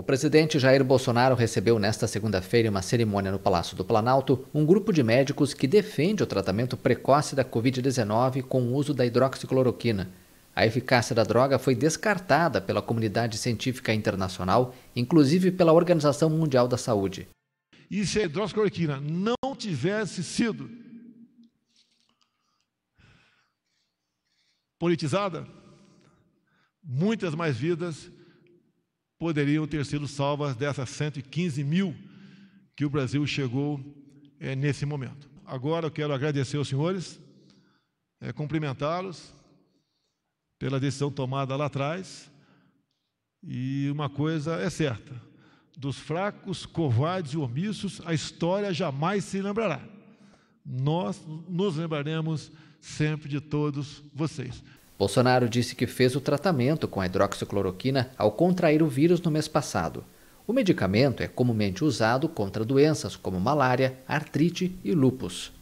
O presidente Jair Bolsonaro recebeu nesta segunda-feira em uma cerimônia no Palácio do Planalto um grupo de médicos que defende o tratamento precoce da Covid-19 com o uso da hidroxicloroquina. A eficácia da droga foi descartada pela comunidade científica internacional, inclusive pela Organização Mundial da Saúde. E se a hidroxicloroquina não tivesse sido politizada, muitas mais vidas poderiam ter sido salvas dessas 115 mil que o Brasil chegou é, nesse momento. Agora eu quero agradecer aos senhores, é, cumprimentá-los pela decisão tomada lá atrás. E uma coisa é certa: dos fracos, covardes e omissos, a história jamais se lembrará. Nós nos lembraremos sempre de todos vocês. Bolsonaro disse que fez o tratamento com a hidroxicloroquina ao contrair o vírus no mês passado. O medicamento é comumente usado contra doenças como malária, artrite e lupus.